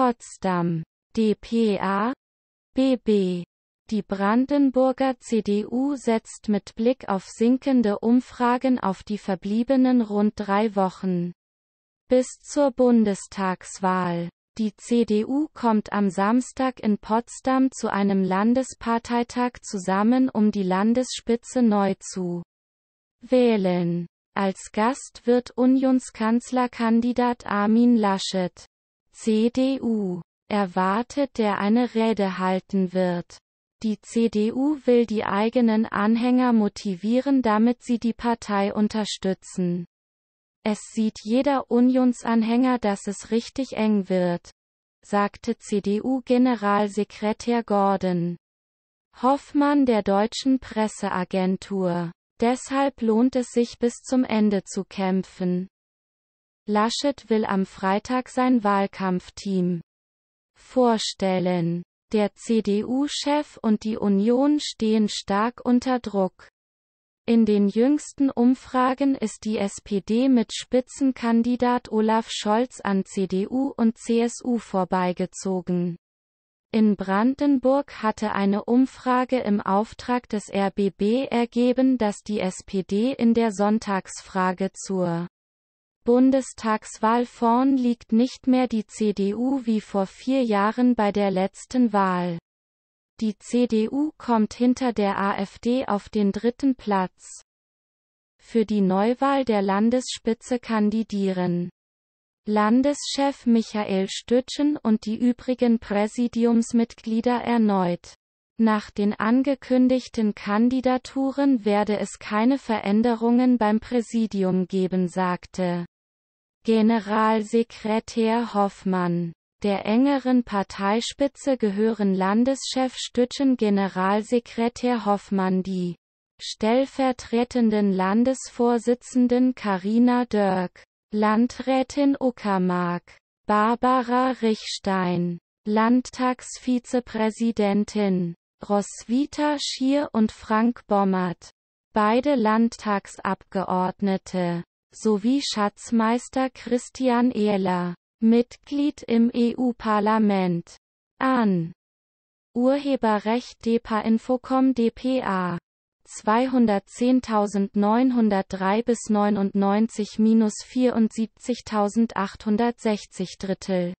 Potsdam, DPA, BB. Die Brandenburger CDU setzt mit Blick auf sinkende Umfragen auf die verbliebenen rund drei Wochen bis zur Bundestagswahl. Die CDU kommt am Samstag in Potsdam zu einem Landesparteitag zusammen, um die Landesspitze neu zu wählen. Als Gast wird Unionskanzlerkandidat Armin Laschet CDU erwartet, der eine Rede halten wird. Die CDU will die eigenen Anhänger motivieren, damit sie die Partei unterstützen. Es sieht jeder Unionsanhänger, dass es richtig eng wird, sagte CDU-Generalsekretär Gordon Hoffmann der deutschen Presseagentur. Deshalb lohnt es sich bis zum Ende zu kämpfen. Laschet will am Freitag sein Wahlkampfteam vorstellen. Der CDU-Chef und die Union stehen stark unter Druck. In den jüngsten Umfragen ist die SPD mit Spitzenkandidat Olaf Scholz an CDU und CSU vorbeigezogen. In Brandenburg hatte eine Umfrage im Auftrag des RBB ergeben, dass die SPD in der Sonntagsfrage zur Bundestagswahl vorn liegt nicht mehr die CDU wie vor vier Jahren bei der letzten Wahl. Die CDU kommt hinter der AfD auf den dritten Platz. Für die Neuwahl der Landesspitze kandidieren. Landeschef Michael Stütchen und die übrigen Präsidiumsmitglieder erneut. Nach den angekündigten Kandidaturen werde es keine Veränderungen beim Präsidium geben, sagte Generalsekretär Hoffmann. Der engeren Parteispitze gehören Landeschef Stütten Generalsekretär Hoffmann die stellvertretenden Landesvorsitzenden Karina Dörk, Landrätin Uckermark, Barbara Richstein, Landtagsvizepräsidentin, Roswitha Schier und Frank Bommert, beide Landtagsabgeordnete sowie Schatzmeister Christian Ehler, Mitglied im EU-Parlament, an. Urheberrecht DEPA Infocom DPA 210.903 bis 99 minus 74.860 Drittel